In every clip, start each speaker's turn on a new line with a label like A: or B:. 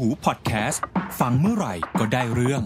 A: หูพอดแคสต์ฟังเมื่อไหร่ก็ได้เรื่อง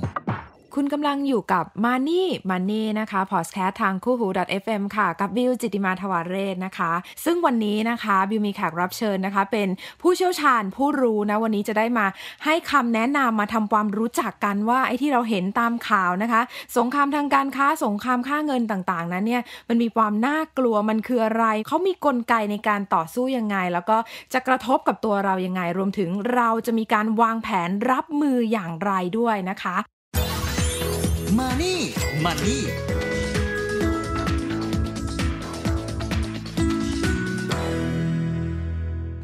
B: คุณกำลังอยู่กับ Money Money นะคะพอสแคส์ทางคู่หู .fm ค่ะ กับบิวจิติมาทวารเรศนะคะ ซึ่งวันนี้นะคะบิวมีแขกรับเชิญนะคะ เป็นผู้เชี่ยวชาญผู้รู้นะ วันนี้จะได้มาให้คำแนะนำมาทำความรู้จักกันว่าไอ้ที่เราเห็นตามข่าวนะคะ สงครามทางการค้าสงครามค่าเงินต่าง ๆ นั้นเนี่ยมันมีความน่ากลัวมันคืออะไร เขามีกลไกในการต่อสู้ยังไงแล้วก็จะกระทบกับตัวเรายังไงรวมถึงเราจะมีการวางแผนรับมืออย่างไรด้วยนะคะ
A: มานี่มานี่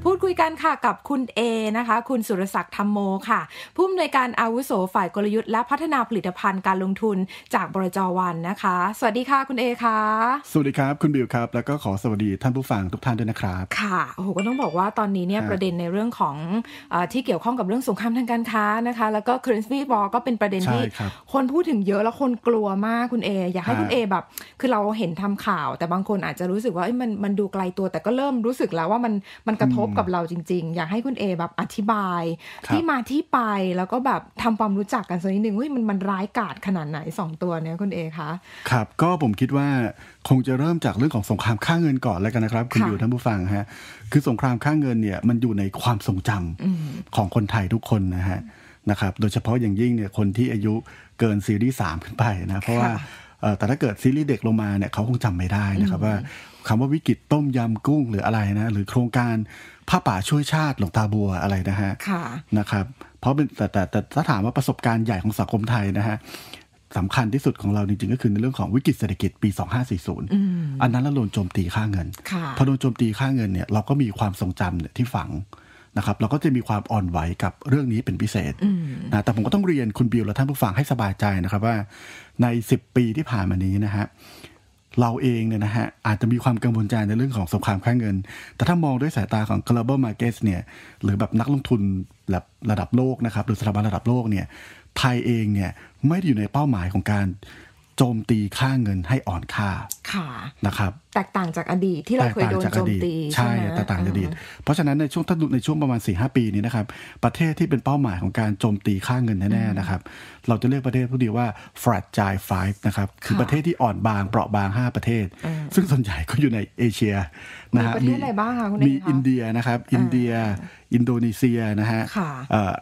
B: พูดคุยกันค่ะกับคุณเอนะคะ คุณสุรศักดิ์ธรรมโมค่ะ ผู้อำนวยการอาวุโสฝ่ายกลยุทธ์และพัฒนาผลิตภัณฑ์การลงทุนจากบรจวันนะคะ สวัสดีค่ะคุณเอค่ะ
A: สวัสดีครับ คุณบิวครับ แล้วก็ขอสวัสดีท่านผู้ฟังทุกท่านด้วยนะครับ
B: ค่ะ โอ้โห ก็ต้องบอกว่าตอนนี้เนี่ยประเด็นในเรื่องของอที่เกี่ยวข้องกับเรื่องสงครามทางการค้านะคะแล้วก็คริส e ี้บอ a ก็เป็นประเด็นที่คนพูดถึงเยอะแล้วคนกลัวมากคุณเออยากให้คุณเอแบบคือเราเห็นทำข่าวแต่บางคนอาจจะรู้สึกว่ามันมันดูไกลตัวแต่ก็เริ่มรู้สึกแล้วว่ามันมันกระทบบกับเราจริงๆ อยากให้คุณเอแบบอธิบายที่มาที่ไปแล้วก็แบบทำความรู้จักกันสักนิดหนึ่งเฮ้ยมันมันร้ายกาจขนาดไหน 2 ตัวเนี้ยคุณเอคะ
A: ครับก็ผมคิดว่าคงจะเริ่มจากเรื่องของสงคราม ค่าเงินก่อนแล้วกันนะครับคุณอยู่ท่านผู้ฟังฮะคือสงครามค่าเงินเนี่ย มันอยู่ในความทรงจำของคนไทยทุกคนนะฮะนะครับ โดยเฉพาะอย่างยิ่งเนี่ยคนที่อายุเกินซีรีส์สามขึ้นไปนะเพราะว่าแต่ถ้าเกิดซีรีส์เด็กลงมาเนี่ยเขาคงจำไม่ได้นะครับ ว่าคำว่าวิกฤตต้มยำกุ้งหรืออะไรนะ หรือโครงการผ้าป่าช่วยชาติหลวงตาบัวอะไรนะฮะะนะครับ เพราะเป็นแต่แต่แต่ถ้าถามว่าประสบการณ์ใหญ่ของสังคมไทยนะฮะ สำคัญที่สุดของเราจริงๆ ก็คือในเรื่องของวิกฤตเศรษฐกิจปี 2540อันนั้นเราโดนโจมตีค่าเงินพอโดนโจมตีค่าเงินเนี่ยเราก็มีความทรงจำเนี่ยที่ฝัง นะครับ เราก็จะมีความอ่อนไหว กับเรื่องนี้เป็นพิเศษ นะ แต่ผมก็ต้องเรียนคุณบิวและท่านผู้ฟังให้สบายใจนะครับว่า ใน10ปีที่ผ่านมานี้นะฮะเราเองเนี่ยนะฮะอาจจะมีความกังวลใจในเรื่องของสงครามค่าเงิน แต่ถ้ามองด้วยสายตาของ global market เนี่ยหรือแบบนักลงทุนแบบระดับโลกนะครับ หรือสถาบันระดับโลกเนี่ยไทยเองเนี่ยไม่ได้อยู่ในเป้าหมายของการโจมตีค่าเงินให้อ่อนค่าค่ะนะครับ
B: แตกต่างจากอดีตที่เราเคยโดนโจมตีใช่แตกต่างจากอดีต
A: เพราะฉะนั้นในช่วงถ้าดูในช่วงประมาณ4ีหปีนี้นะครับประเทศที่เป็นเป้าหมายของการโจมตีค่าเงินแน่ๆนะครับ เราจะเรียกประเทศพ้เดียวว่า f r a g จ l e five นะครับคือประเทศที่อ่อนบางเปราะบาง 5 ประเทศ ซึ่งส่วนใหญ่ก็อยู่ในเอเชียนะฮะมีอะไร
B: บ้างคะคุณเอกมีอิ
A: นเดียนะครับอินเดียอินโดนีเซียนะฮะ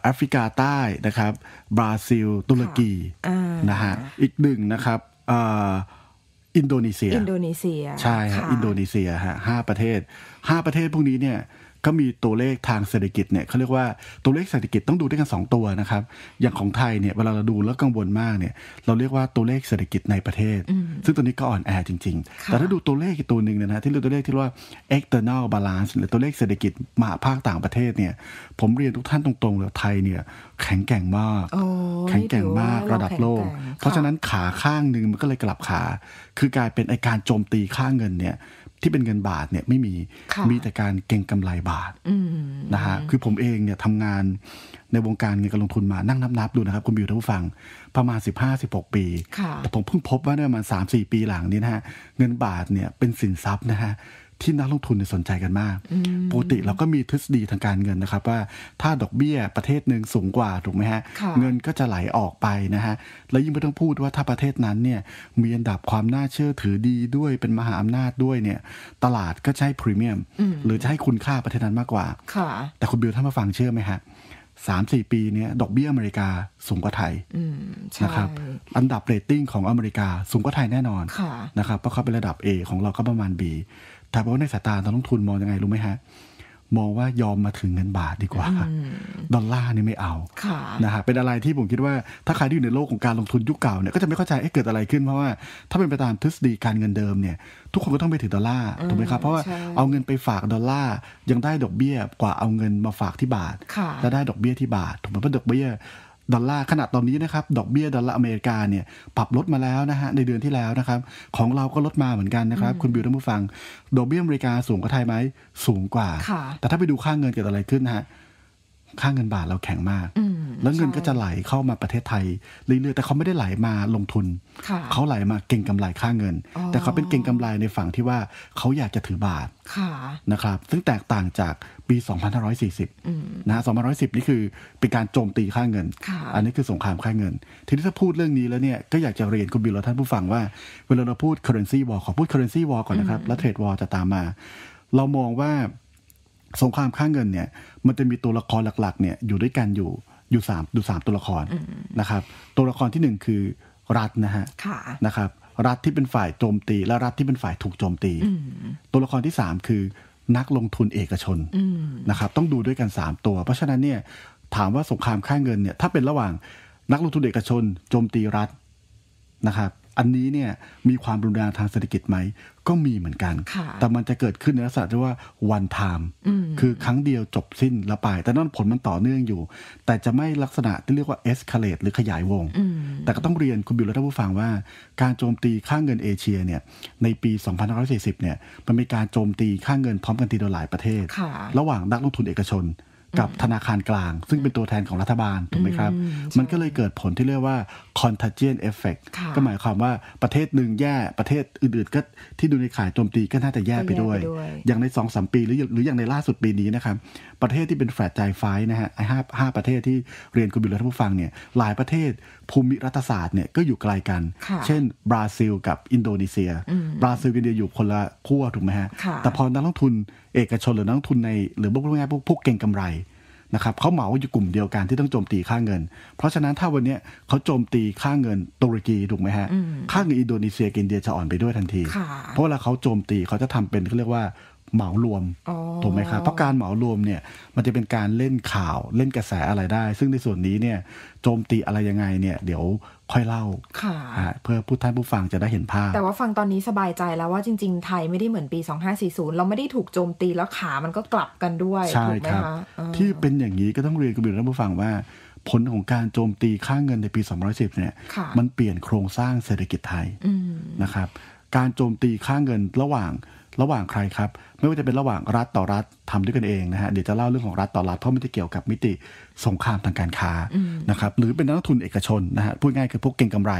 A: แอฟริกาใต้นะครับบราซิล ตุรกีนะฮะอีกหนึ่งนะครับอินโดนีเซียอิน
B: โดนีเซียใช่ฮะอินโด
A: นีเซียฮะห้าประเทศห้าประเทศพวกนี้เนี่ยก็มีตัวเลขทางเศรษฐกิจเนี่ยเขาเรียกว่าตัวเลขเศรษฐกิจต้องดูด้วยกัน 2 ตัวนะครับอย่างของไทยเนี่ยเวลาเราดูแล้วกังวลมากเนี่ยเราเรียกว่าตัวเลขเศรษฐกิจในประเทศ ซึ่งตัวนี้ก็อ่อนแอจริงๆ แต่ถ้าดูตัวเลขอีกตัวหนึ่งนะฮะที่เรียกตัวเลขที่เรียกว่า external balance หรือตัวเลขเศรษฐกิจมหาภาคต่างประเทศเนี่ย ผมเรียนทุกท่านตรงๆเลยไทยเนี่ยแข็งแกร่งมากแข็งแกร่งมากระดับโลก เพราะฉะนั้นขาข้างหนึ่งมันก็เลยกลับขา คือกลายเป็นไอการโจมตีค่าเงินเนี่ยที่เป็นเงินบาทเนี่ยไม่มี มีแต่การเก่งกำไรบาทนะฮะ คือผมเองเนี่ยทำงานในวงการเงินการลงทุนมานั่งนับๆดูนะครับ คุณบิวท่านผู้ฟัง ประมาณ 15-16 ปี แต่ผมเพิ่งพบว่าเนี่ยมาสาี่ปีหลังนี้นะฮะ เงินบาทเนี่ยเป็นสินทรัพย์นะฮะที่นักลงทุนสนใจกันมากปกติเราก็มีทฤษฎีทางการเงินนะครับ ว่าถ้าดอกเบี้ยประเทศหนึ่งสูงกว่าถูกไหมฮะ เงินก็จะไหลออกไปนะฮะ แล้วยิ่งไม่ต้องพูดว่าถ้าประเทศนั้นเนี่ย มีอันดับความน่าเชื่อถือดีด้วยเป็นมหาอำนาจด้วยเนี่ย ตลาดก็ใช้พรีเมียม หรือจะให้คุณค่าประเทศนั้นมากกว่าแต่คุณบิวท่านมาฟังเชื่อไหมฮะสามสี่ปีเนี้ยดอกเบี้ยอเมริกาสูงกว่าไทย
B: นะครับ อัน
A: ดับเรตติ้งของอเมริกา สูงกว่าไทยแน่นอนนะครับเพราะเขาเป็นระดับ A ของเราก็ประมาณ B ถามว่าในสายตาตอนลงทุนมองยังไงรู้ไหมฮะมองว่ายอมมาถึงเงินบาทดีกว่าดอลลาร์นี่ไม่เอาะนะฮะเป็นอะไรที่ผมคิดว่าถ้าใครที่อยู่ในโลกของการลงทุนยุคเก่าเนี่ยก็จะไม่เข้าใจเอ๊ะเกิดอะไรขึ้น เพราะว่าถ้าเป็นไปตามทฤษฎีการเงินเดิมเนี่ย ทุกคนก็ต้องไปถือดอลลาร์ถูกไหมครับเพราะว่าเอาเงินไปฝากดอลลาร์ยังได้ดอกเบี้ยกว่าเอาเงินมาฝากที่บาทและได้ดอกเบี้ยที่บาทถูกไหมเพราะดอกเบี้ยดอลลาร์ขนาดตอนนี้นะครับดอกเบี้ยดอลลาร์อเมริกาเนี่ยปรับลดมาแล้วนะฮะในเดือนที่แล้วนะครับ ของเราก็ลดมาเหมือนกันนะครับคุณบิวท่านผู้ฟัง ดอกเบี้ยอเมริกา สูงกว่าไทยไหมสูงกว่าแต่ถ้าไปดูค่าเงินเกิดอะไรขึ้นนะฮะค่าเงินบาทเราแข็งมาก แล้วเงินก็จะไหลเข้ามาประเทศไทยเรื่อยๆ แต่เขาไม่ได้ไหลามาลงทุน เขาไหลามาเก่งกำไรค่าเงิน แต่เขาเป็นเก่งกำไรในฝั่งที่ว่าเขาอยากจะถือบาทนะครับ ซึ่งแตกต่างจากปี2540นะฮะ2510นี่คือ เป็นการโจมตีค่าเงิน อันนี้คือสงครามค่าเงิน ทีนี้ถ้าพูดเรื่องนี้แล้วเนี่ย ก็อยากจะเรียนคุณบิลและท่านผู้ฟังว่า เวลาเราพูด currency war ขอพูด currency war ก่อนนะครับแล้ว trade war จะตามมา เรามองว่าสงครามค่าเงินเนี่ย มันจะมีตัวละครหลักๆเนี่ยอยู่ด้วยกันอยู่อยู่สามอยู่สามตัวละครนะครับ ตัวละครที่หนึ่งคือรัฐนะฮะนะครับรัฐที่เป็นฝ่ายโจมตี และรัฐที่เป็นฝ่ายถูกโจมตีตัวละครที่สามคือ นักลงทุนเอกชนนะครับ ต้องดูด้วยกันสามตัว เพราะฉะนั้นเนี่ยถามว่าสงครามค่าเงินเนี่ยถ้าเป็นระหว่างนักลงทุนเอกชนโจมตีรัฐนะครับอันนี้เนี่ยมีความรุนแรงทางเศรษฐกิจไหม ก็มีเหมือนกัน แต่มันจะเกิดขึ้นในลักษณะที่ว่า one time คือครั้งเดียวจบสิ้นละไปแต่นั่นผลมันต่อเนื่องอยู่ แต่จะไม่ลักษณะที่เรียกว่า escalate หรือขยายวง แต่ก็ต้องเรียนคุณบิวและท่านผู้ฟังว่า การโจมตีค่างเงินเอเชียเนี่ยในปี 2540 เนี่ย มันเป็นการโจมตีค่างเงินพร้อมกันทีเดียวหลายประเทศ ระหว่างนักลงทุนเอกชนกับธนาคารกลาง ซึ่งเป็นตัวแทนของรัฐบาล ถูกไหมครับ มันก็เลยเกิดผลที่เรียกว่า contagion effect ก็หมายความว่าประเทศหนึ่งแย่ประเทศอื่นๆก็ที่ดูในข่ายโจมตีก็น่าจะแย่ไปด้วย อย่างใน2อสปีหรือหรืออย่างในล่าสุดปีนี้นะครับ ประเทศที่เป็นแฟลตใจไฟนะฮะไอ้ห้าห้าประเทศที่เรียนคุณบิลและท่านผู้ฟังเนี่ยหลายประเทศภูมิรัฐศาสตร์เนี่ยก็อยู่ไกลกัน เช่น บราซิลกับอินโดนีเซีย บราซิลกับอินเดียอยู่คนละขั้วถูกไหมฮะแต่พอนักลงทุนเอกชนหรือนักลงทุนในหรือพวกกนี้พวกพวกเก่งกำไรนะครับเขาเหมาอยู่กลุ่มเดียวกันที่ต้องโจมตีค่าเงิน เพราะฉะนั้นถ้าวันนี้เขาโจมตีค่าเงินตุรกีถูกไหมฮะค่าเงินอินโดนีเซียกินเดียจะอ่อนไปด้วยทันที เพราะเวลาเขาโจมตีเขาจะทำเป็นเขาเรียกว่าเหมารวมถูกไหมครับ เพราะการเหมารวมเนี่ยมันจะเป็นการเล่นข่าวเล่นกระแสอะไรได้ ซึ่งในส่วนนี้เนี่ยโจมตีอะไรยังไงเนี่ยเดี๋ยวค่อยเล่าเพื่อผู้ท่านผู้ฟังจะได้เห็นภาพ แต่
B: ว่าฟังตอนนี้สบายใจแล้วว่าจริงๆไทยไม่ได้เหมือนปี 2540 เราไม่ได้ถูกโจมตีแล้วขามันก็กลับกันด้วยใช่ครับ ที่เป็น
A: อย่างนี้ก็ต้องเรียนกับท่านผู้ฟังว่าผลของการโจมตีค่าเงินในปี2010เนี่ยมันเปลี่ยนโครงสร้างเศรษฐกิจไทยนะครับการโจมตีค่าเงินระหว่างระหว่างใครครับ ไม่ว่าจะเป็นระหว่างรัฐต่อรัฐทำด้วยกันเอง นะฮะเดี๋ยวจะเล่าเรื่องของรัฐต่อรัฐเพราะมันจะเกี่ยวกับมิติสงครามทางการค้านะครับหรือเป็นนักทุนเอกชนนะฮะพูดง่ายคือพวกเก่งกำไร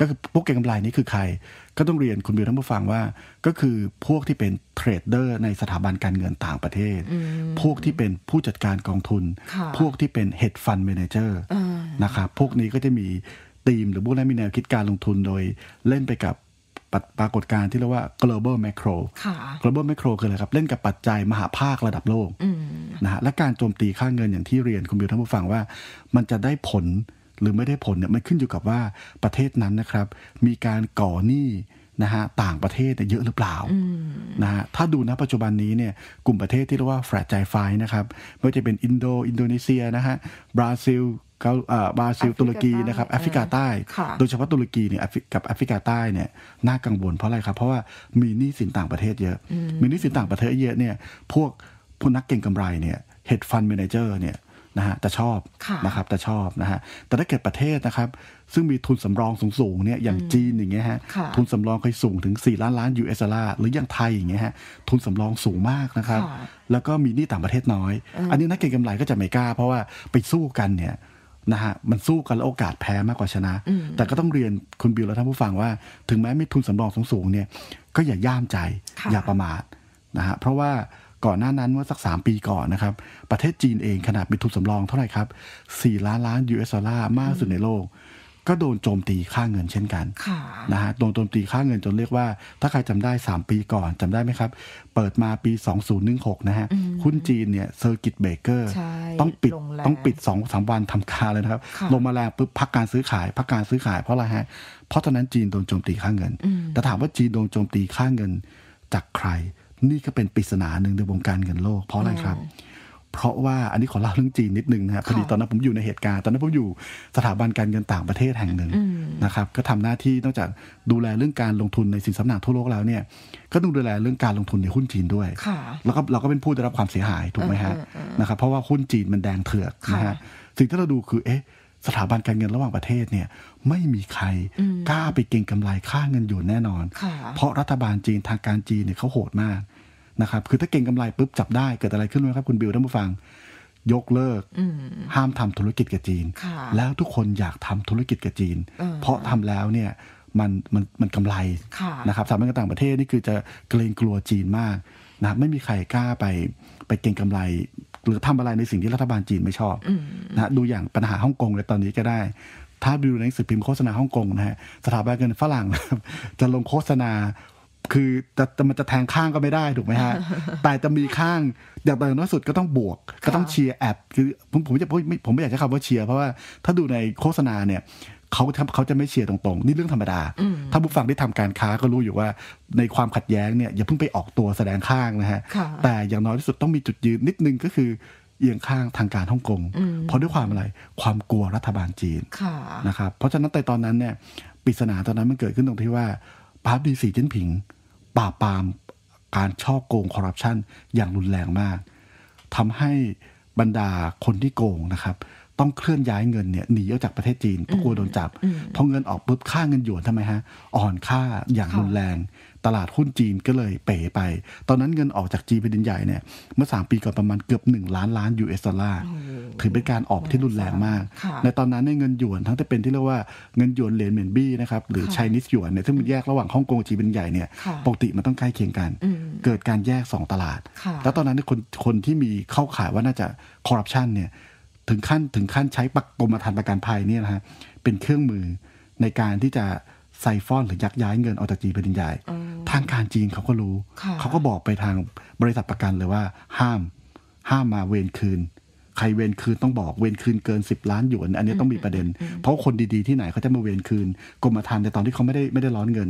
A: ก็คือพวกเก่งกำไรนี้คือใคร ก็ต้องเรียนคุณบิวท่านผู้ฟังว่าก็คือพวกที่เป็นเทรดเดอร์ในสถาบันการเงินต่างประเทศ พวกที่เป็นผู้จัดการกองทุน พวกที่เป็นเฮดฟันเมนเจอร์นะครับพวกนี้ก็จะมีธีม หรือพวกนั้นมีแนวคิดการลงทุนโดยเล่นไปกับปรากฏการณ์ที่เรียกว่า global macro global macro คืออะไรครับเล่นกับปัจจัยมหาภาคระดับโลกนะฮะและการโจมตีค่าเงินอย่างที่เรียนคุณบิวท่านผู้ฟังว่ามันจะได้ผลหรือไม่ได้ผลเนี่ยมันขึ้นอยู่กับว่าประเทศนั้นนะครับมีการก่อหนี้นะฮะต่างประเทศเยอะหรือเปล่านะฮะถ้าดูนะปัจจุบันนี้เนี่ยกลุ่มประเทศที่เรียกว่าแฟร์ใจไฟนะครับไม่ว่าจะเป็นอินโดอินโดนีเซียนะฮะบราซิลกาบราซิลตุรกีนะครับแอฟริกาใต้ โดยเฉพาะตุรกีเนี่ยกับแอฟริกาใต้เนี่ยน่ากังวลเพราะอะไรครับ เพราะว่ามีหนี้สินต่างประเทศเยอะ มีหนี้สินต่างประเทศเยอะเนี่ยพวกผู้นักเก็งกำไรเนี่ยเฮดฟันเมนเจอร์เนี่ยนะฮะแต่ชอบนะครับแต่ชอบนะฮะแต่ถ้าเกิดประเทศนะครับซึ่งมีทุนสำรองสูงๆเนี่ยอย่างจีนอย่างเงี้ยฮะทุนสำรองเคยสูงถึง 4 ล้านล้านยูเอสดอลหรืออย่างไทยอย่างเงี้ยฮะทุนสำรองสูงมากนะครับแล้วก็มีหนี้ต่างประเทศน้อย อันนี้นักเก็งกำไรก็จะไม่กล้าเพราะว่าไปสู้กันเนี่ยนะฮะมันสู้กันแล้วโอกาสแพ้มากกว่าชนะ แต่ก็ต้องเรียนคุณบิวและท่านผู้ฟังว่า ถึงแม้มีทุนสำรองสูงๆเนี่ย ก็อย่าย่ามใจอย่าประมาทนะฮะเพราะว่าก่อนหน้านั้นเมื่อสัก 3 ปีก่อนนะครับ ประเทศจีนเองขนาดมีทุนสำรองเท่าไหร่ครับ 4 ล้านล้าน US ดอลลาร์มากสุดในโลกก็โดนโจมตีค่าเงินเช่นกันนะฮะโดนโจมตีค่าเงินจนเรียกว่า ถ้าใครจำได้ 3 ปีก่อน จำได้ไหมครับ เปิดมาปี 2016 นะฮะหุ้นจีนเนี่ยเซอร์กิตเบเกอร์ต้องปิดต้องปิด2อสวันทำคาเลยนะครับ ลงมาแล้วปุ๊บพักการซื้อขายพักการซื้อขายเพราะอะไรฮะเพราะตอนนั้นจีนโดนโจมตีค่าเงิน แต่ถามว่าจีนโดนโจมตีค่าเงินจากใคร นี่ก็เป็นปริศนาหนึ่งในวงการเงินโลก เพราะอะไรครับเพราะว่าอันนี้ขอเล่าเรื่องจีนนิดนึงนะครับพอดีตอนนั้นผมอยู่ในเหตุการณ์ตอนนั้นผมอยู่สถาบันการเงินต่างประเทศแห่งหนึ่งนะครับก็ทำหน้าที่นอกจากดูแลเรื่องการลงทุนในสินทรัพย์หนักทั่วโลกแล้วเนี่ยก็ต้องดูแลเรื่องการลงทุนในหุ้นจีนด้วยแล้วก็เราก็เป็นผู้ได้รับความเสียหายถูกไหมฮะนะครับเพราะว่าหุ้นจีนมันแดงเถือกนะฮะสิ่งที่เราดูคือเอ๊ะสถาบันการเงินระหว่างประเทศเนี่ยไม่มีใครกล้าไปเก็งกำไรค่าเงินอยู่แน่นอน เพราะรัฐบาลจีนทางการจีนเนี่ยเขาโหดมากนะครับ คือถ้าเก่งกำไร ปุ๊บจับได้ เกิดอะไรขึ้นไหมครับ คุณบิวท่านผู้ฟัง ยกเลิกห้ามทำธุรกิจกับจีน แล้วทุกคนอยากทำธุรกิจกับจีน เพราะทำแล้วเนี่ยมันมันมันกำไรนะครับสถาบันต่างประเทศนี่คือจะเกรงกลัวจีนมากนะ ไม่มีใครกล้าไปไปเก่งกำไร หรือทำอะไรในสิ่งที่รัฐบาลจีนไม่ชอบนะดูอย่างปัญหาฮ่องกงเลยตอนนี้ก็ได้ ถ้าดูในหนังสือพิมพ์โฆษณาฮ่องกงนะฮะสถาบันเงินฝรั่ง จะลงโฆษณาคือแต่มันจะแทงข้างก็ไม่ได้ถูกไหมฮะ แต่จะมีข้างอย่างต่น้อยสุดก็ต้องบวกก็ต้องเชียร์แอบคือผมผมจะผมไม่อยากใช้คำว่าเชียร์เพราะว่าถ้าดูในโฆษณาเนี่ยเขาเขาจะไม่เชียร์ตรงๆนี่เรื่องธรรมดา ถ้าผู้ฟังได้ทำการค้าก็รู้อยู่ว่าในความขัดแย้งเนี่ยอย่าเพิ่งไปออกตัวแสดงข้างนะฮะ แต่อย่างน้อยที่สุดต้องมีจุดยืนนิดนึงก็คือเอียงข้างทางการฮ่องกงเพราะด้วยความอะไรความกลัวรัฐบาลจีนนะครับเพราะฉะนั้นแต่ตอนนั้นเนี่ยปริศนาตอนนั้นมันเกิดขึ้นตรงที่ว่าปาร์ดีสีจิ้นผิง ปราบปรามการช่อโกงคอร์รัปชันอย่างรุนแรงมาก ทำให้บรรดาคนที่โกงนะครับ ต้องเคลื่อนย้ายเงินเนี่ย หนีออกจากประเทศจีนเพราะกลัวโดนจับพอเงินออกปุ๊บค่าเงินหยวนทำไมฮะ อ่อนค่าอย่างรุนแรงตลาดหุ้นจีนก็เลยเป๋ไป ตอนนั้นเงินออกจากจีนเป็นดินใหญ่เนี่ย เมื่อ 3 ปีก่อนประมาณเกือบ 1 ล้านล้านอสดอลลาร์ถือเป็นการออกที่รุนแรงมาก ในตอนนั้นเงินหยวนทั้งที่เป็นที่เรียกว่าเงินหยวนเหรียญเหมินบี้นะครับหรือไชนีสหยวนเนี่ยซึ่งมันแยกระหว่างฮ่องกงจีนเป็นใหญ่เนี่ยปกติมันต้องใกล้เคียงกัน เกิดการแยก 2 ตลาด แล้วตอนนั้นคนคนที่มีเข้าข่ายว่าน่าจะคอร์รัปชันเนี่ย ถึงขั้นถึงขั้นใช้ปักกรมธรรม์ประกันภัยเนี่ยนะฮะเป็นเครื่องมือในการที่จะไซฟอนหรือยักย้ายเงินออกจากจีนไปดินใหญ่ ทางการจีนเขาก็รู้ เขาก็บอกไปทางบริษัทประกันเลยว่า ห้ามห้ามมาเวรคืน ใครเวรคืนต้องบอกเวรคืนเกิน 10 ล้านหยวนอันนี้ต้องมีประเด็น เพราะคนดีๆที่ไหนเขาจะมาเวรคืนกรมธรรม์ในตอนที่เขาไม่ได้ไม่ได้ร้อนเงิน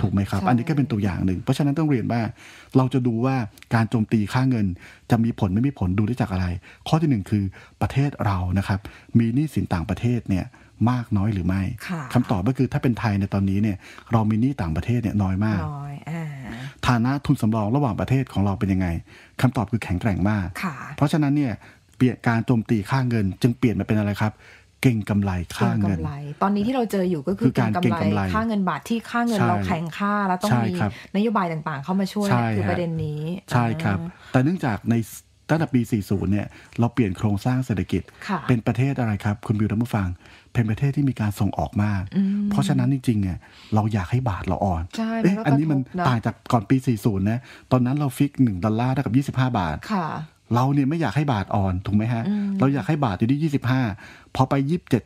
A: ถูกไหมครับ อันนี้ก็เป็นตัวอย่างหนึ่งเพราะฉะนั้นต้องเรียนว่า เราจะดูว่าการโจมตีค่าเงิน จะมีผลไม่มีผลดูได้จากอะไร ข้อที่หนึ่งคือประเทศเรานะครับมีหนี้สินต่างประเทศเนี่ยมากน้อยหรือไม่ คำตอบก็คือถ้าเป็นไทยในตอนนี้เนี่ยเรามีหนี้ต่างประเทศเนี่ยน้อยมากฐานะทุนสำรองระหว่างประเทศของเราเป็นยังไงคำตอบคือแข็งแกร่งมากเพราะฉะนั้นเนี่ยเปลี่ยนการโจมตีค่าเงิน จึงเปลี่ยนมาเป็นอะไรครับ เก่งกำไรค่าเงิน
B: ตอนนี้ที่เราเจออยู่ก็คือการเก่งกำไรค่าเงินบาทที่ค่าเงินเราแข็งค่าแล้วต้องมีนโยบายต่างๆ เข้ามาช่วยคือประเด็นนี้ ใช่ครับ
A: แต่เนื่องจากในตั้งแต่ปี 40 เนี่ยเราเปลี่ยนโครงสร้างเศรษฐกิจ เป็นประเทศอะไรครับ คุณบิวทัมนูฟัง เป็นประเทศที่มีการส่งออกมาก เพราะฉะนั้นจริงๆ เนี่ยเราอยากให้บาทเราอ่อนเอ๊ะอันนี้มันต่างจากก่อนปี 40 นะตอนนั้นเราฟิก1ดอลลาร์เท่ากับ 25 บาทเราเนี่ยไม่อยากให้บาทอ่อนถูกไหมฮะ เราอยากให้บาทอยู่ที่ 25 พอไป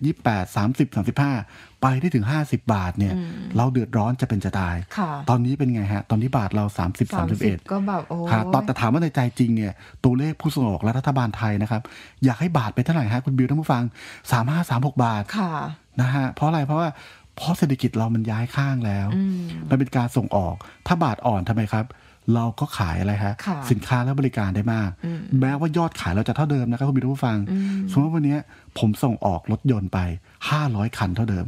A: 27 28 30 35ไปได้ถึง 50 บาทเนี่ย เราเดือดร้อนจะเป็นจะตาย ตอนนี้เป็นไงฮะ ตอนนี้บาทเรา 30 31ก
B: ็แบบโอ้คตอนแต่
A: ถามว่าในใจจริงเนี่ยตัวเลขผู้ส่งอกและรัฐบาลไทยนะครับ อยากให้บาทไปเท่าไหร่ฮะ คุณบิวท่านผู้ฟัง 3536 บาทค่ะนะฮะเพราะอะไร เพราะว่าเพราะเศรษฐกิจเรามันย้ายข้างแล้ว มันเป็นการส่งออก ถ้าบาทอ่อนทำไมครับเราก็ขายอะไรฮะสินค้าและบริการได้มาก แม้ว่ายอดขายเราจะเท่าเดิมนะครับคุณผู้ฟัง สมมติวันนี้ผมส่งออกรถยนต์ไป 500 คันเท่าเดิม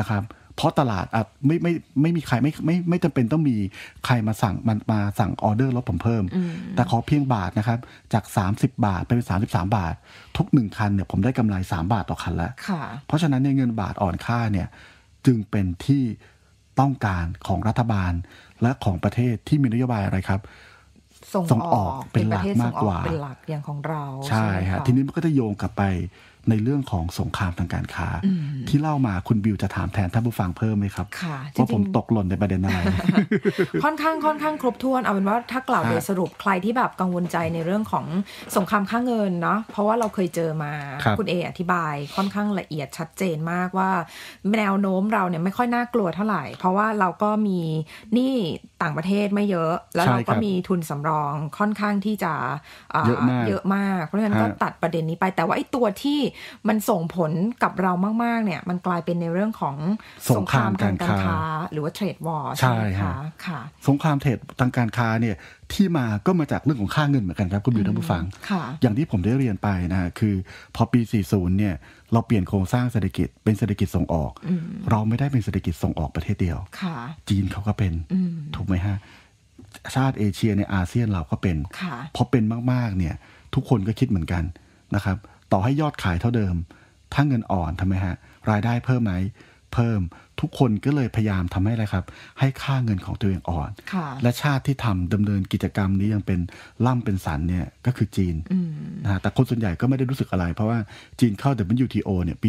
A: นะครับเพราะตลาดอาจไม่ไม่ไม่มีใครไม่ไม่ไม่จำเป็นต้องมีใครมาสั่งมันมาสั่งออเดอร์รถผมเพิ่ม แต่ขอเพียงบาทนะครับจาก 30 บาทไปเป็น33 บาท ทุก1คันเนี่ยผมได้กำไร 3 บาทต่อคันแล้ว เพราะฉะนั้นเงินบาทอ่อนค่าเนี่ยจึงเป็นที่ต้องการของรัฐบาลและของประเทศที่มีนโยบายอะไรครับ
B: ส่งออกเป็นหลักมากกว่า เป็นหลักอย่างของเรา ใช่ฮะ ทีน
A: ี้มันก็จะโยงกลับไปในเรื่องของสงครามทางการค้า ที่เล่ามาคุณบิวจะถามแทนท่านผู้ฟังเพิ่มไหมครับว่าผมตกหล่นในประเด็นอะไรค่อน
B: ข้างค่อนข้างครบถ้วนเอาเป็นว่าถ้ากล่าวโดยสรุปใครที่แบบกังวลใจในเรื่องของสงครามค่าเงินเนาะเพราะว่าเราเคยเจอมาคุณเออธิบายค่อนข้างละเอียดชัดเจนมากว่าแนวโน้มเราเนี่ยไม่ค่อยน่ากลัวเท่าไหร่ เพราะว่าเราก็มีหนี้ต่างประเทศไม่เยอะ แล้วเราก็มีทุนสำรองค่อนข้างที่จะเยอะมากเพราะฉะนั้นก็ตัดประเด็นนี้ไปแต่ว่าไอ้ตัวที่มันส่งผลกับเรามากๆเนี่ยมันกลายเป็นในเรื่องของสงครามการค้า หรือว่าเทรดวอร์ใช่ไหมคะค่ะ
A: สงครามเทรดทางการค้าเนี่ยที่มาก็มาจากเรื่องของค่าเงินเหมือนกันครับคุณบิวท่านผู้ฟังอย่างที่ผมได้เรียนไปนะคือพอปี40เนี่ยเราเปลี่ยนโครงสร้างเศรษฐกิจเป็นเศรษฐกิจส่งออก เราไม่ได้เป็นเศรษฐกิจส่งออกประเทศเดียวจีนเขาก็เป็นถูกไหมฮะชาติเอเชียในอาเซียนเราก็เป็นพอเป็นมากๆเนี่ย ทุกคนก็คิดเหมือนกันนะครับ่อให้ยอดขายเท่าเดิม ถ้าเงินอ่อนทำไมฮะ รายได้เพิ่มไหม เพิ่ม ทุกคนก็เลยพยายามทำให้อะไรครับ ให้ค่าเงินของตัวเองอ่อน และชาติที่ทำดำเนินกิจกรรมนี้ยังเป็นล่ำเป็นสันเนี่ย ก็คือจีนนะฮะแต่คนส่วนใหญ่ก็ไม่ได้รู้สึกอะไร เพราะว่าจีนเข้า WTO เนี่ยปี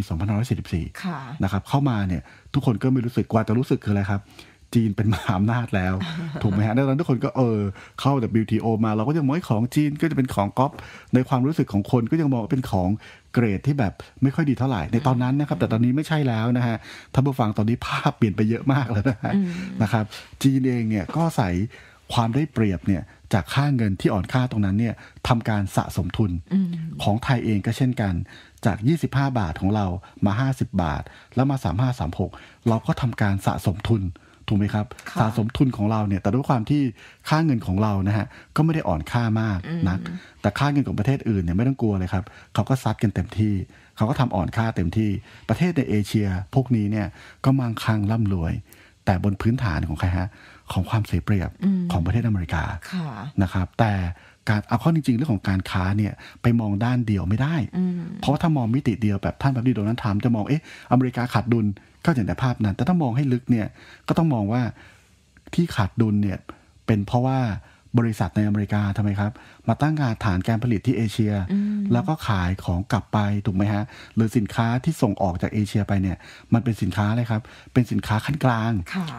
A: 2544นะครับ เข้ามาเนี่ย ทุกคนก็ไม่รู้สึกกว่าจะรู้สึกคืออะไรครับจีนเป็นมหาอำนาจแล้ว ถูกไหมฮะดังนั้นทุกคนก็เออเข้า WTO มาเราก็ยังมองของจีนก็จะเป็นของก๊อปในความรู้สึกของคนก็ยังมองว่าเป็นของเกรดที่แบบไม่ค่อยดีเท่าไหร่ ในตอนนั้นนะครับ แต่ตอนนี้ไม่ใช่แล้วนะฮะท่านผู้ฟังตอนนี้ภาพเปลี่ยนไปเยอะมากแล้วนะฮะนะครับ จีนเองเนี่ยก็ใส่ความได้เปรียบเนี่ยจากค่าเงินที่อ่อนค่าตรงนั้นเนี่ยทำการสะสมทุน ของไทยเองก็เช่นกัน จาก 25 บาทของเรามา 50 บาท แล้วมา3536 เราก็ทำการสะสมทุนถูกไหมครับสะสมทุนของเราเนี่ยแต่ด้วยความที่ค่าเงินของเรานะฮะก็ไม่ได้อ่อนค่ามากนักแต่ค่าเงินของประเทศอื่นเนี่ยไม่ต้องกลัวเลยครับเขาก็ซัดกันเต็มที่เขาก็ทำอ่อนค่าเต็มที่ ประเทศในเอเชีย พวกนี้เนี่ยก็มั่งคั่งร่ำรวย แต่บนพื้นฐานของใครฮะของความเสียเปรียบของประเทศอเมริกาะนะครับแต่การเอาข้อจริง ๆ เรื่องของการค้าเนี่ย ไปมองด้านเดียวไม่ได้ เพราะถ้ามองมิติเดียวแบบท่านแบบนี้โดนั้นถามจะมองเอ๊ะอเมริกาขาดดุลก็เห็นแต่ภาพนั้น แต่ถ้ามองให้ลึกเนี่ยก็ต้องมองว่าที่ขาดดุลเนี่ยเป็นเพราะว่าบริษัทในอเมริกาทำไมครับมาตั้งงานฐานการผลิตที่เอเชีย แล้วก็ขายของกลับไป ถูกไหมฮะหรือสินค้าที่ส่งออกจากเอเชียไปเนี่ยมันเป็นสินค้าอะไรครับ เป็นสินค้าขั้นกลาง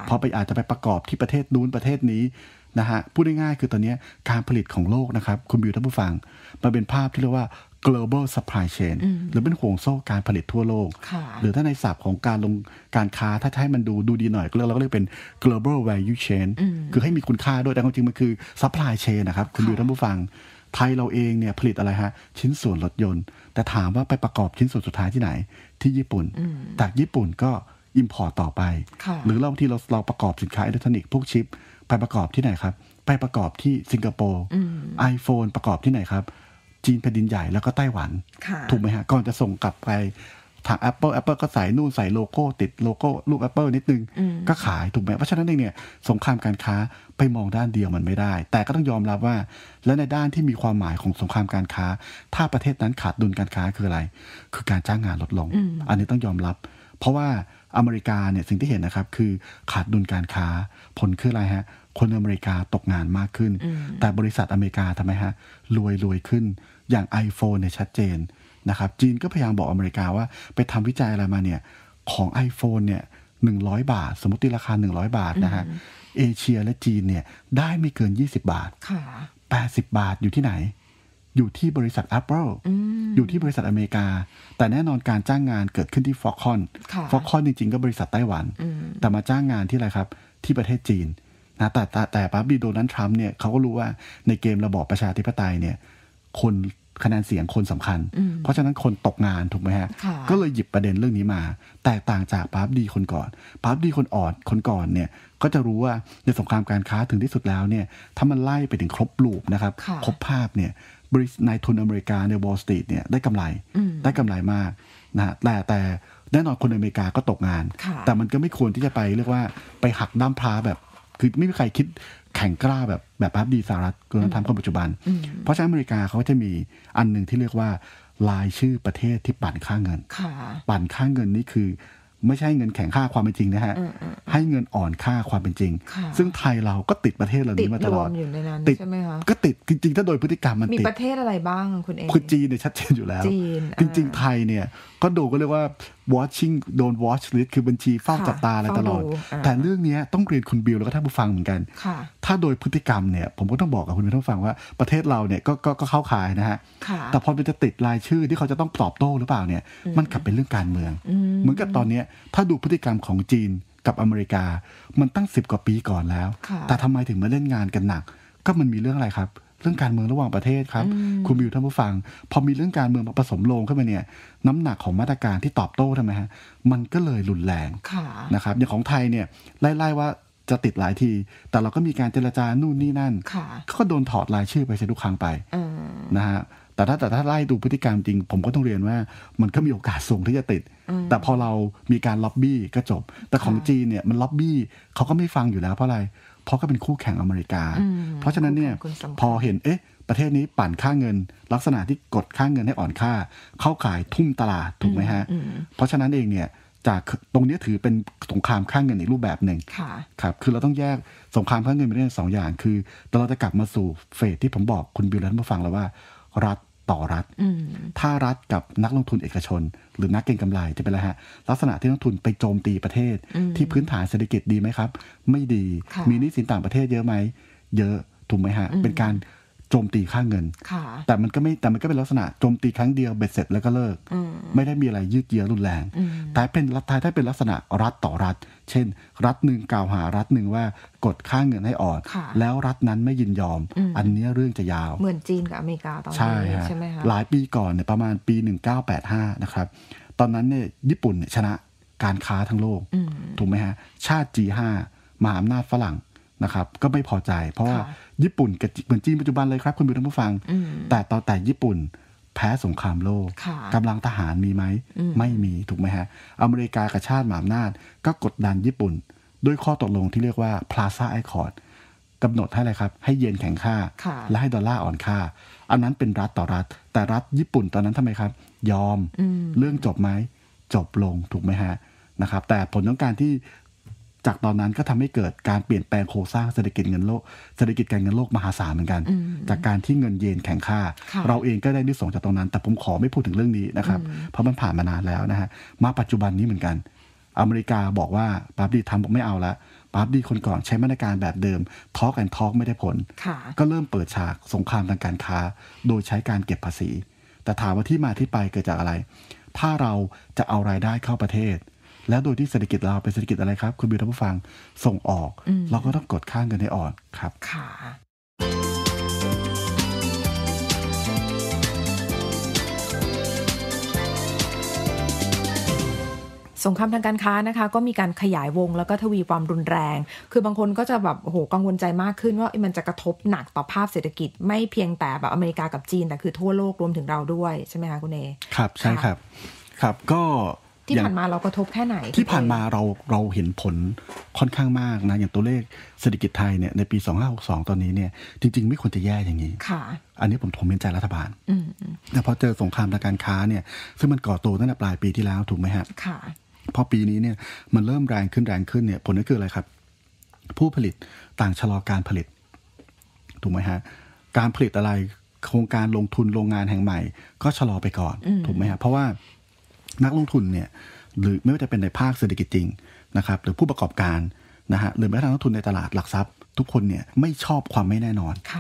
A: พอไปอาจจะไปประกอบที่ประเทศนู้นประเทศนี้นะฮะพูดง่ายๆคือตอนนี้การผลิตของโลกนะครับคุณบิวท่านผู้ฟังมันเป็นภาพที่เรียกว่า global supply chain หรือเป็นห่วงโซ่การผลิตทั่วโลก หรือถ้าในศัพท์ของการลงการค้าถ้าให้มันดูดูดีหน่อย ก็เราก็เรียกเป็น global value chain คือให้มีคุณค่าด้วย แต่ความจริงมันคือ supply chain นะครับ คุณดูท่านผู้ฟัง ไทยเราเองเนี่ย ผลิตอะไรฮะ ชิ้นส่วนรถยนต์ แต่ถามว่าไปประกอบชิ้นส่วนสุดท้ายที่ไหนที่ญี่ปุ่นจากญี่ปุ่นก็อิมพอร์ตต่อไป หรือเราที่เราเราประกอบสินค้าอิเล็กทรอนิกส์พวกชิป ไปประกอบที่ไหนครับไปประกอบที่สิงคโปร์ iphone ประกอบที่ไหนครับจีนแผ่นดินใหญ่แล้วก็ไต้หวัน ถูกไหมฮะก่อนจะส่งกลับไปทาง Apple Apple ก็ใส่นู่นใส่โลโก้ติดโลโก้รูป Apple นิดนึง ก็ขายถูกไหมเพราะฉะนั้นเองเนี่ย สงครามการค้าไปมองด้านเดียวมันไม่ได้ แต่ก็ต้องยอมรับว่าและในด้านที่มีความหมายของสงครามการค้า ถ้าประเทศนั้นขาดดุลการค้าคืออะไร คือการจ้างงานลดลง อันนี้ต้องยอมรับ เพราะว่าอเมริกาเนี่ยสิ่งที่เห็นนะครับ คือขาดดุลการค้าผลคืออะไรฮะคนอเมริกาตกงานมากขึ้น แต่บริษัทอเมริกาทำไมฮะ รวยรวยขึ้น อย่าง iPhone เนี่ยชัดเจนนะครับ จีนก็พยายามบอกอเมริกาว่า ไปทำวิจัยอะไรมาเนี่ย ของ iPhone เนี่ยหนึ่งร้อยบาท สมมติราคาหนึ่งร้อยบาทนะฮะ เอเชียและจีนเนี่ย ได้ไม่เกินยี่สิบาทแปดสิบบาทอยู่ที่ไหน อยู่ที่บริษัท Apple ออยู่ที่บริษัทอเมริกา แต่แน่นอนการจ้างงานเกิดขึ้นที่ฟอกคอนฟอกคอนจริงๆก็บริษัทไต้หวัน แต่มาจ้างงานที่อะไรครับ ที่ประเทศจีนนะแต่แต่แต่ปั๊บดีโดนัลด์ทรัมป์เนี่ยเขาก็รู้ว่าในเกมระบอบประชาธิปไตยเนี่ยคนคะแนนเสียงคนสำคัญ เพราะฉะนั้นคนตกงานถูกไหมฮะ ก็เลยหยิบประเด็นเรื่องนี้มา แตกต่างจากปั๊บดีคนก่อนปั๊บดีคนอ่อน คนก่อนเนี่ยก็จะรู้ว่าในสงครามการค้าถึงที่สุดแล้วเนี่ยถ้ามันไล่ไปถึงครบลูปนะครับ ครบภาพเนี่ยบริษัทนายทุนอเมริกาในวอลสตรีทเนี่ยได้กำไรได้กำไรมากนะแต่แต่แน่นอนคนอเมริกาก็ตกงาน แต่มันก็ไม่ควรที่จะไปเรียกว่าไปหักด้ามพลาแบบคือไม่มีใครคิดแข่งกล้าแบบ แบบพับดีสารัฐกำลังทำคนปัจจุบัน เพราะฉะนั้นอเมริกาเขาจะมีอันหนึ่งที่เรียกว่าลายชื่อประเทศที่ปั่นค่าเงินปั่นค่าเงินนี่คือไม่ใช่เงินแข็งค่าความเป็นจริงนะฮะ ให้เงินอ่อนค่าความเป็นจริง ซึ่งไทยเราก็ติดประเทศเหล่านี้มาตลอด
B: ติดใช่ไหมคะ ก
A: ็ติดจริงๆถ้าโดยพฤติกรรมมันติด มีประ
B: เทศอะไรบ้างคุณเองคือ
A: จีนเนี่ยชัดเจนอยู่แล้วจริงๆไทยเนี่ยก็โดนก็เรียกว่า watching โดน watch list คือบัญชีเฝ้าจับตาอะไรตลอด แต่เรื่องนี้ต้องเรียนคุณบิวแล้วก็ท่านผู้ฟังเหมือนกันถ้าโดยพฤติกรรมเนี่ย ผมก็ต้องบอกกับคุณผู้ฟังว่าประเทศเราเนี่ยก็ก็เข้าขายนะฮะ แต่พอมันจะติดรายชื่อที่เขาจะต้องตอบโต้หรือเปล่าเนี่ย มันกลับเป็นเรื่องการเมือง เหมือนกับตอนนี้ถ้าดูพฤติกรรมของจีนกับอเมริกา มันตั้งสิบกว่าปีก่อนแล้ว แต่ทำไมถึงมาเล่นงานกันหนัก ก็มันมีเรื่องอะไรครับ เรื่องการเมืองระหว่างประเทศครับ คุณบิวท่านผู้ฟัง พอมีเรื่องการเมืองมาผสมลงขึ้นมาเนี่ย น้ำหนักของมาตรการที่ตอบโต้ทำไมฮะ มันก็เลยรุนแรงนะครับอย่างของไทยเนี่ยไล่ๆว่าจะติดหลายที แต่เราก็มีการเจรจานู่นนี่นั่นก็โดนถอดรายชื่อไปเช้ทุกครั้งไปนะฮะแต่ถ้าแต่ถ้าไล่ดูพฤติกรรมจริงผมก็ต้องเรียนว่า มันก็มีโอกาสสูงที่จะติด แต่พอเรามีการล็อบบี้ก็จบ แต่ของจีนเนี่ยมันล็อบบี้เขาก็ไม่ฟังอยู่แล้วเพราะอะไรเพราะก็เป็นคู่แข่งอเมริกา เพราะฉะนั้นเนี่ย พอเห็น เอ๊ะ ประเทศนี้ปั่นค่าเงิน ลักษณะที่กดค่าเงินให้อ่อนค่า เข้าขายทุ่มตลาดถูกไหมฮะเพราะฉะนั้นเองเนี่ยจากตรงนี้ถือเป็นสงครามค่าเงินอีกรูปแบบหนึ่งครับคือเราต้องแยกสงครามค่าเงินเป็นเรื่องสองอย่าง คือเราจะกลับมาสู่เฟสที่ผมบอกคุณบิลแล้วมาฟังแล้วว่ารัฐต่อรัฐถ้ารัฐกับนักลงทุนเอกชนหรือนักเก็งกำไรจะเป็นอะไรฮะ ลักษณะที่นักทุนไปโจมตีประเทศที่พื้นฐานเศรษฐกิจดีไหมครับ ไม่ดีมีนิสินต่างประเทศเยอะไหม เยอะ ถูกไหมฮะ เป็นการโจมตีค่าเงิน แต่มันก็ไม่แต่มันก็เป็นลักษณะโจมตีครั้งเดียวเบ็ดเสร็จแล้วก็เลิก ไม่ได้มีอะไรยืดเยื้อรุนแรงแต่เป็นรัฐไทยถ้าเป็นลักษณะรัฐต่อรัฐ เช่น รัฐหนึ่งกล่าวหารัฐหนึ่งว่ากดค่าเงินให้อ่อน แล้วรัฐนั้นไม่ยินยอม อันนี้เรื่องจะยาว เห
B: มือนจีนกับอเมริกาตอนนี้ใช่ไหมคะ หลา
A: ยปีก่อนเนี่ยประมาณปี1985นะครับ ตอนนั้นเนี่ยญี่ปุ่นเนี่ยชนะการค้าทั้งโลกถูกไหมฮะ ชาติ G5 มหาอำนาจฝรั่งนะครับ ก็ไม่พอใจเพราะว่าญี่ปุ่นกับเหมือนจีนปัจจุบันเลยครับ คุณผู้ชมผู้ฟัง แต่ต่อแต่ญี่ปุ่นแพ้สงครามโลก กำลังทหารมีไหม ไม่มีถูกไหมฮะ อเมริกากับชาติหมาอำนาจ ก็กดดันญี่ปุ่น ด้วยข้อตกลงที่เรียกว่า Plaza Accord กำหนดให้อะไรครับ ให้เยนแข็งค่า และให้ดอลลาร์อ่อนค่าอันนั้นเป็นรัฐต่อรัฐ แต่รัฐญี่ปุ่นตอนนั้นทำไมครับ ยอมเรื่องจบไหมจบลงถูกไหมฮะนะครับ แต่ผลของการที่จากตอนนั้นก็ทำให้เกิดการเปลี่ยนแปลงโครงสร้างเศรษฐกิจเงินโลกเศรษฐกิจการเงินโลก มหาศาลเหมือนกัน จากการที่เงินเยนแข็งค่า เราเองก็ได้นิสงจากตรงนั้น แต่ผมขอไม่พูดถึงเรื่องนี้นะครับ เพราะมันผ่านมานานแล้วนะฮะมาปัจจุบันนี้เหมือนกัน อเมริกาบอกว่าปาร์ตี้ทำบอกไม่เอาละปาร์ตี้คนก่อนใช้มาตรการแบบเดิมทอล์กแอนทอล์กไม่ได้ผล ก็เริ่มเปิดฉากสงครามทางการค้า โดยใช้การเก็บภาษี แต่ถามว่าที่มาที่ไปเกิดจากอะไร ถ้าเราจะเอารายได้เข้าประเทศแล้วโดยที่เศรษฐกิจเราเป็นเศรษฐกิจอะไรครับ คุณบิวท่านผู้ฟังส่งออก เราก็ต้องกดข้างกันให้อ่อนครับค่ะ
B: สงครามทางการค้านะคะ ก็มีการขยายวงแล้วก็ทวีความรุนแรง คือบางคนก็จะแบบโหกังวลใจมากขึ้นว่ามันจะกระทบหนักต่อภาพเศรษฐกิจไม่เพียงแต่แบบอเมริกากับจีน แต่คือทั่วโลกรวมถึงเราด้วย ใช่ไหมคะคุณเอ
A: ครับ ใช่ครับครับก็ที่ผ่านมา
B: เรากระทบแค่ไหน ที่ผ่านมาเร
A: าเราเห็นผลค่อนข้างมากนะ อย่างตัวเลขเศรษฐกิจไทยเนี่ยในปี 2562 ตอนนี้เนี่ย จริง ๆไม่ควรจะแย่อย่างนี้ค่ะ อันนี้ผมผมเป็นใจรัฐบาลแต่พอเจอสงครามทางการค้าเนี่ยซึ่งมันก่อตัวตั้งแต่ปลายปีที่แล้วถูกไหมฮะค่ะพอปีนี้เนี่ย มันเริ่มแรงขึ้นแรงขึ้นเนี่ยผลก็คืออะไรครับ ผู้ผลิตต่างชะลอการผลิต ถูกไหมฮะการผลิตอะไรโครงการลงทุนโรงงานแห่งใหม่ ก็ชะลอไปก่อน ถูกไหมฮะเพราะว่านักลงทุนเนี่ย หรือไม่ว่าจะเป็นในภาคเศรษฐกิจจริงนะครับหรือผู้ประกอบการนะฮะหรือแม้กระทั่งนักทุนในตลาดหลักทรัพย์ ทุกคนเนี่ย ไม่ชอบความไม่แน่นอนค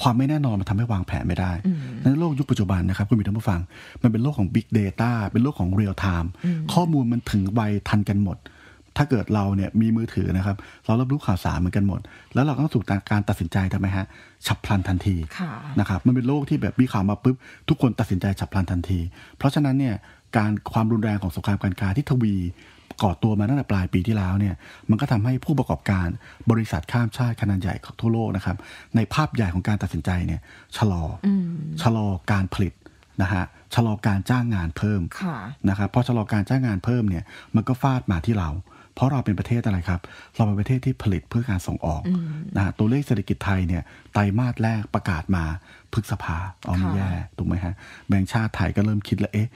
A: ความไม่แน่นอน มันทาให้วางแผนไม่ได้ ในโลกยุคปัจจุบันนะครับคุณผู้ผู้ฟัง มันเป็นโลกของ Big Data เป็นโลกของ Real Time ข้อมูลมันถึงไวทันกันหมดถ้าเกิดเราเนี่ยมีมือถือนะครับเรารับรู้ข่าวสารเหมือนกันหมด แล้วเราต้องสู่การตัดสินใจทำไมฮะฉับพลันทันทีนะครับมันเป็นโลกที่แบบมีข่าวมาปุ๊บทุกคนตัดสินใจฉับพลันทันที เพราะฉะนั้นเนี่ยการความรุนแรงของสงครามการค้าที่ทวี ก่อตัวมาตั้งแต่ปลายปีที่แล้วเนี่ยมันก็ทำให้ผู้ประกอบการบริษัทข้ามชาติ ขนาดใหญ่ของทั่วโลกนะครับในภาพใหญ่ของการตัดสินใจเนี่ยชะลอชะลอการผลิตนะฮะชะลอการจ้างงานเพิ่มนะครับพอชะลอการจ้างงานเพิ่มเนี่ยมันก็ฟาดมาที่เราเพราะเราเป็นประเทศอะไรครับ เราเป็นประเทศที่ผลิตเพื่อการส่งออกนะตัวเลขเศรษฐกิจไทยเนี่ยไตยมาสแรกประกาศมาพฤษภาออมแย่ถูกไหมฮะแบงค์ชาติไทย ก็เริ่มคิดแล้วเอ๊ะ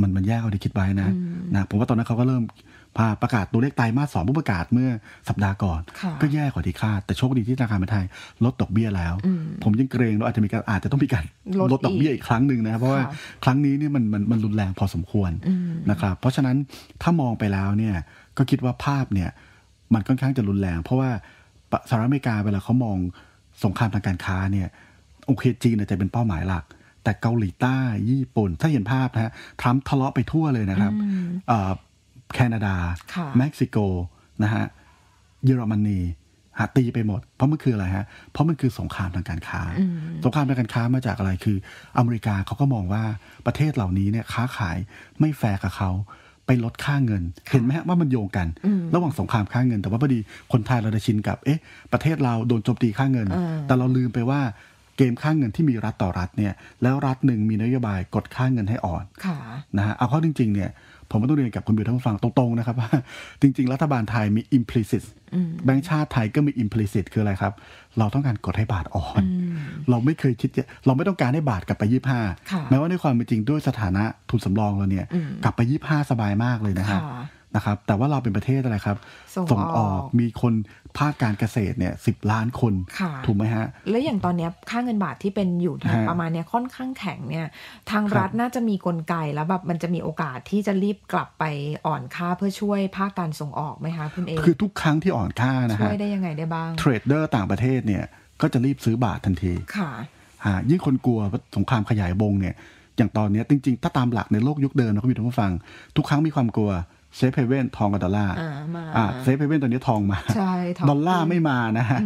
A: มันมันแย่กว่าที่คิดไว้นะนะ ผมว่าตอนนั้นเขาก็เริ่มพาประกาศตัวเลขไตรมาสสองผู้ประกาศเมื่อสัปดาห์ก่อนก็แย่กว่าที่คาดแต่โชคดีที่ธนาคารไทย ลดดอกเบี้ยแล้ว ผมยังเกรงว่าอาจจะมีการอาจจะต้องมีการ ลดดอกเบี้ยอีกครั้งหนึ่งนะเพราะว่าครั้งนี้เนี่ยมันมันมันรุนแรงพอสมควรนะครับ เพราะฉะนั้นถ้ามองไปแล้วเนี่ยก็คิดว่าภาพเนี่ย มันค่อนข้างจะรุนแรงเพราะว่าสหรัฐอเมริกาเวลาเขามองสงครามทางการค้าเนี่ยโอเคจีนจจะเป็นเป้าหมายหลัก แต่เกาหลีใต้ญี่ปุ่นถ้าเห็นภาพนะฮะทรัมป์ทะเลาะไปทั่วเลยนะครับแคนาดาเม็กซิโกนะฮะเยอรมนีหาตีไปหมด เพราะมันคืออะไรฮะ เพราะมันคือสงครามทางการค้า สงครามทางการค้ามาจากอะไร คือ อเมริกาเขาก็มองว่าประเทศเหล่านี้เนี่ยค้าขายไม่แฟร์กับเขาไปลดค่าเงินเห็นไหมฮะว่ามันโยงกัน ระหว่างสงครามค่าเงิน แต่ว่าพอดีคนไทยเราได้ชินกับเอ๊ะประเทศเราโดนโจมตีค่าเงิน แต่เราลืมไปว่าเกมค่าเงินที่มีรัฐต่อรัฐเนี่ยแล้วรัฐหนึ่งมีนโยบายกดค่าเงินให้อ่อนนะฮะเอาเข้าจริง ๆ เนี่ยผมก็ต้องเรียนกับคุณบิวท่านผู้ฟังตรง ๆ นะครับว่าจริง ๆ รัฐบาลไทยมี implicit แบงค์ชาติไทยก็มี implicit คืออะไรครับ เราต้องการกดให้บาทอ่อนเราไม่เคยคิดจะเราไม่ต้องการให้บาทกลับไปยี่ห้าแม้ว่าในความเป็นจริงด้วยสถานะทุนสำรองเราเนี่ยกลับไปยี่ห้าสบายมากเลยนะครับนะครับแต่ว่าเราเป็นประเทศอะไรครับ ส่งออกมีคนภาคการเกษตรเนี่ยสิบล้านคนถูกไหมฮะ
B: แล้วอย่างตอนนี้ค่าเงินบาทที่เป็นอยู่ประมาณเนี้ยค่อนข้างแข็งเนี่ยทางรัฐน่าจะมีกลไกแล้วแบบมันจะมีโอกาสที่จะรีบกลับไปอ่อนค่าเพื่อช่วยภาคการส่งออกไหมคะคุณเองคือทุ
A: กครั้งที่อ่อนค่านะฮะช่วยได้
B: ยังไงได้บ้างเทร
A: ดเดอร์ต่างประเทศเนี่ยก็จะรีบซื้อบาททันทีค่ะฮะยิ่งคนกลัวสงครามขยายวงเนี่ยอย่างตอนนี้จริงๆถ้าตามหลักในโลกยุคเดิมนะคุณผู้ฟัง ทุกครั้งมีความกลัวเซฟเฮเว่นทองกับดอลลาร์อ่าเซฟเฮเว่นตอนนี้ทองมา
B: ใช่ดอลลาร์ไม่มานะฮะ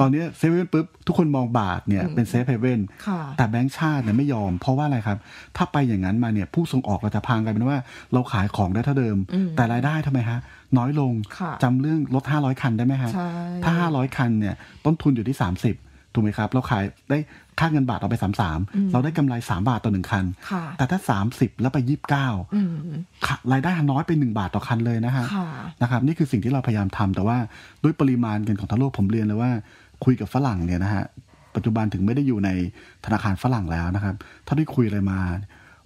B: ตอน
A: นี้เซฟเฮเว่นปุ๊บ ทุกคนมองบาทเนี่ยเป็นเซฟเฮเว่นแต่แบงก์ชาติเนี่ยไม่ยอม เพราะว่าอะไรครับ ถ้าไปอย่างนั้นมาเนี่ย ผู้ส่งออกเราจะพังกันเป็นว่าเราขายของได้เท่าเดิม แต่รายได้ทำไมฮะ น้อยลงจำเรื่องลด 500 คันได้ไหมฮะ ถ้า 500 คันเนี่ยต้นทุนอยู่ที่30ถูกไหมครับ เราขายได้ค่าเงินบาทเราไปสสามามเราได้กำไรสมบาทต่อหนึ่งคันแต่ถ้าสสามิบแล้วไปยี่สิบเก้ารายได้น้อยไปหนึ่งบาทต่อคัน เลยนะฮะ นะครับ นี่คือสิ่งที่เราพยายามทำแต่ว่าด้วยปริมาณเงินของทั้งโลกผมเรียนเลยว่าคุยกับฝรั่งเนี่ยนะฮะ ปัจจุบันถึงไม่ได้อยู่ในธนาคารฝรั่งแล้วนะครับเท่าที่คุยอะไรมา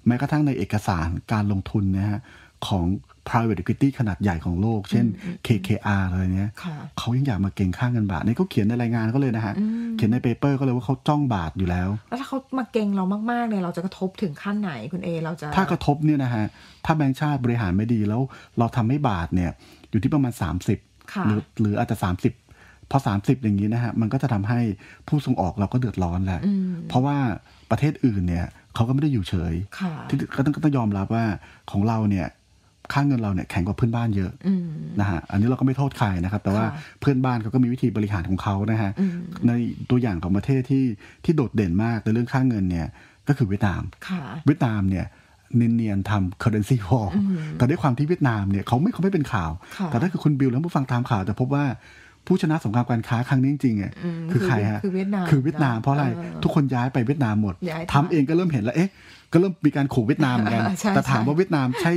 A: แม้กระทั่งในเอกสารการลงทุนนะฮะของ private equity ขนาดใหญ่ของโลก เช่น KKR อะไรเนี้ย เขายังอยากมาเก่งค่าเงินบาทนี่เขาเขียนในรายงานก็เลยนะฮะ เขียนในเปเปอร์ก็เลยว่าเขาจ้องบาทอยู่แล้ว แ
B: ล้วถ้าเขามาเก่งเรามากๆ เนี่ย เราจะกระทบถึงขั้นไหนคุณเอเรา
A: จะ ถ้ากระทบเนี่ยนะฮะ ถ้าแบงค์ชาติบริหารไม่ดีแล้วเราทำให้บาทเนี่ย อยู่ที่ประมาณ 30 หรือหรืออาจจะ 30 พอสามสิบอย่างนี้นะฮะ มันก็จะทำให้ผู้ส่งออกเราก็เดือดร้อนแหละ เพราะว่าประเทศอื่นเนี่ยเขาก็ไม่ได้อยู่เฉยที่ก็ต้องยอมรับว่าของเราเนี่ยค่าเงินเราเนี่ยแข็งกว่าเพื่อนบ้านเยอะนะฮะอันนี้เราก็ไม่โทษใครนะครับ แต่ว่าเพื่อนบ้านเขาก็มีวิธีบริหารของเขานะฮะ ในตัวอย่างของประเทศที่ที่โดดเด่นมาก ในเรื่องค่าเงินเนี่ย ก็คือเวียดนามเวียดนามเนี่ย เนียนๆทำอร์เรนซี w อลแต่ด้วยความที่เวียดนามเนี่ยเขาไม่เขาไม่เป็นข่าว แต่ถ้าคือคุณบิลแล้วผู้ฟังตามข่าวจะพบว่าผู้ชนะสงครามการค้า ครั้งนี้จริงๆอ่ะคือใครฮะ คือเวียดนามคือเวียดนาม เพราะอะไร ทุกคนย้ายไปเวียดนามหมด ทำเองก็เริ่มเห็นแล้ว เอ๊ะ ก็เริ่มมีการขู่เวียดนามเหมือนกัน แต่ถามว่าเวียดนามใช่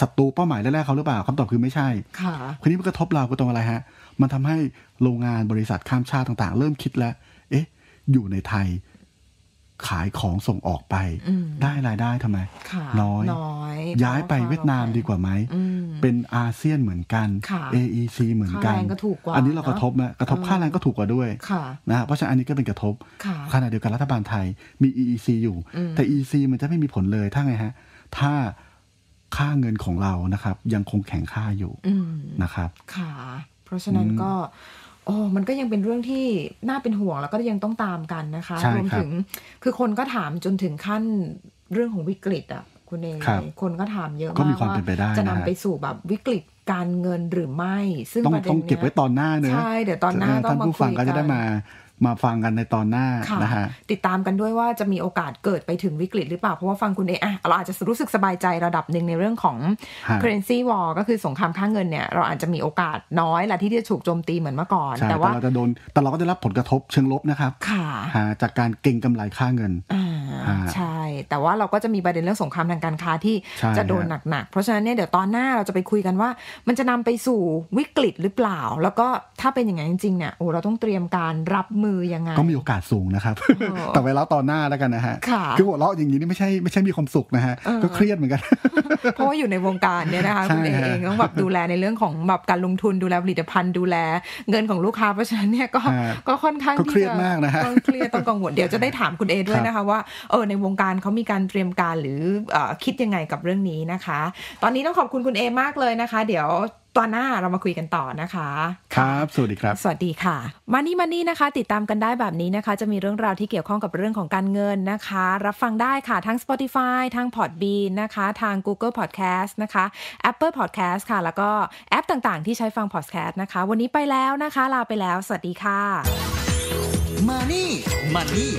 A: ศัตรูเป้าหมายแรกๆเขาหรือเปล่าคำตอบคือไม่ใช่ค่ะคืนี้มันกระทบเราก็ตรงอะไรฮะ มันทำให้โรงงานบริษัทข้ามชาติต่าง ๆ เริ่มคิดแล้ว เอ๊ะ อยู่ในไทยขายของส่งออกไปได้รายได้ทำไม น้อยน้อย ย้ายไปเวียดนามดีกว่าไหม เป็นอาเซียนเหมือนกัน AEC เหมือนกันอันนี้เรากระทบนะกระทบค่าแรงก็ถูกกว่าด้วยนะเพราะฉะนั้นอันนี้ก็เป็นกระทบขณะเดียวกันรัฐบาลไทย มี EEC อยู่ แต่ EEC มันจะไม่มีผลเลยถ้าไงฮะถ้าค่าเงินของเรานะครับ ยังคงแข็งค่าอยู่นะครับ
B: ค่ะ เพราะฉะนั้นก็โอ้มันก็ยังเป็นเรื่องที่น่าเป็นห่วงแล้วก็ยังต้องตามกันนะคะ รวมถึง คือคนก็ถามจนถึงขั้นเรื่องของวิกฤต อ่ะ คุณเอง คนก็ถามเยอะมากว่าจะนำไปสู่แบบวิกฤตการเงินหรือไม่ ซึ่งต้องต้องเก็บไว้ตอนหน้าเนอะใช่เดี๋ยวตอนหน้าต้องมาคุยกันก็จะได้มา
A: มาฟังกันในตอนหน้านะฮะ
B: ติดตามกันด้วยว่าจะมีโอกาสเกิดไปถึงวิกฤตหรือเปล่า เพราะว่าฟังคุณเออะเราอาจจะรู้สึกสบายใจระดับหนึ่งในเรื่องของ currency war ก็คือสงครามค่าเงินเนี่ย เราอาจจะมีโอกาสน้อยแหละที่จะถูกโจมตีเหมือนเมื่อก่อนแต่ว่าเรา
A: จะโดนแต่เราก็จะรับผลกระทบเชิงลบนะครับค่ะจากการเก่งกำไรค่าเงินใช
B: ่แต่ว่าเราก็จะมีประเด็นเรื่องสงครามทางการค้าที่จะโดนหนักๆเพราะฉะนั้นเนี่ยเดี๋ยวตอนหน้าเราจะไปคุยกันว่ามันจะนำไปสู่วิกฤตหรือเปล่า แล้วก็ถ้าเป็นอย่างนั้นจริงๆเนี่ยโอ้เราต้องเตรียมการรับมือือยังไงก็ม
A: ีโอกาสสูงนะครับแต่ไวเล่าตอนหน้าแล้วกันนะฮะ คือหัวเราะอย่างนี้นี่ไม่ใช่ไม่ใช่มีความสุขนะฮะ ก็เครียดเหมือนกัน
B: เพราะว่าอยู่ในวงการเนี่ยนะคะคุณเอเองต้องแบบดูแลในเรื่องของแบบการลงทุนดูแลผลิตภัณฑ์ ดูแล เงินของลูกค้าเพราะฉะนั้นเนี่ยก็ก็ค่อนข้างเครียดมากนะฮะเครียดต้องกังวลเดี๋ยวจะได้ถามคุณเอด้วยนะคะ ว่าเออในวงการเขามีการเตรียมการหรือคิดยังไงกับเรื่องนี้นะคะ ตอนนี้ต้องขอบคุณคุณเอมากเลยนะคะเดี๋ยวตอนหน้าเรามาคุยกันต่อนะคะ ครับ สวัสดีครับ สวัสดีค่ะมานี่มานี่นะคะ ติดตามกันได้แบบนี้นะคะ จะมีเรื่องราวที่เกี่ยวข้องกับเรื่องของการเงินนะคะ รับฟังได้ค่ะทั้ง Spotify ทั้ง Podbean นะคะทาง Google Podcast นะคะ Apple Podcast ค่ะแล้วก็แอปต่างๆที่ใช้ฟัง Podcast นะคะ วันนี้ไปแล้วนะคะ ลาไปแล้วสวัสดีค่ะ
A: มานี่มานี่